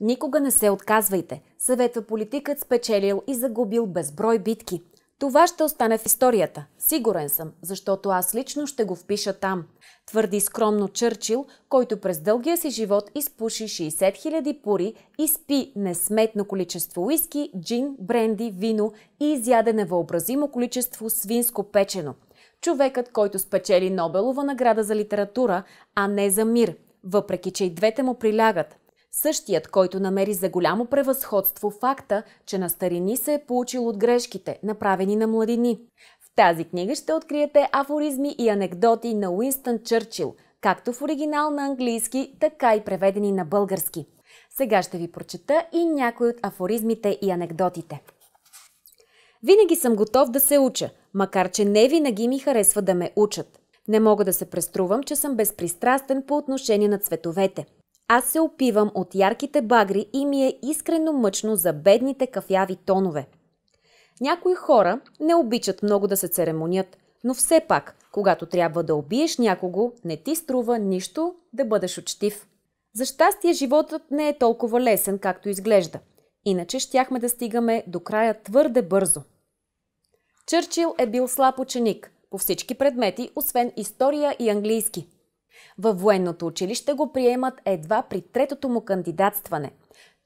Никога не се отказвайте, съветва политикът спечелил и загубил безброй битки. Това ще остане в историята, сигурен съм, защото аз лично ще го впиша там. Твърди скромно Чърчил, който през дългия си живот изпуши 60 000 пури и спи несметно количество уиски, джин, бренди, вино и изяде невъобразимо количество свинско печено. Човекът, който спечели Нобелова награда за литература, а не за мир, въпреки че и двете му прилягат. Същият, който намери за голямо превъзходство факта, че на старини се е получил от грешките, направени на младини. В тази книга ще откриете афоризми и анекдоти на Уинстън Чърчил, както в оригинал на английски, така и преведени на български. Сега ще ви прочета и някои от афоризмите и анекдотите. Винаги съм готов да се уча, макар че не винаги ми харесва да ме учат. Не мога да се преструвам, че съм безпристрастен по отношение на цветовете – аз се опивам от ярките багри и ми е искрено мъчно за бедните кафяви тонове. Някои хора не обичат много да се церемонят, но все пак, когато трябва да убиеш някого, не ти струва нищо да бъдеш учтив. За щастие, животът не е толкова лесен, както изглежда. Иначе щяхме да стигаме до края твърде бързо. Чърчил е бил слаб ученик по всички предмети, освен история и английски – във военното училище го приемат едва при третото му кандидатстване.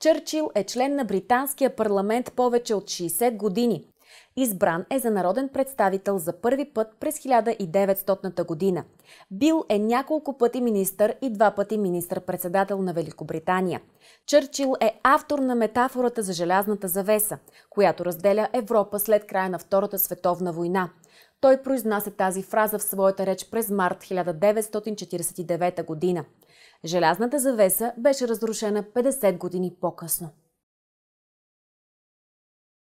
Чърчил е член на британския парламент повече от 60 години. Избран е за народен представител за първи път през 1900 година. Бил е няколко пъти министър и два пъти министър-председател на Великобритания. Чърчил е автор на метафората за желязната завеса, която разделя Европа след края на Втората световна война. Той произнася тази фраза в своята реч през март 1949 година. Желязната завеса беше разрушена 50 години по-късно.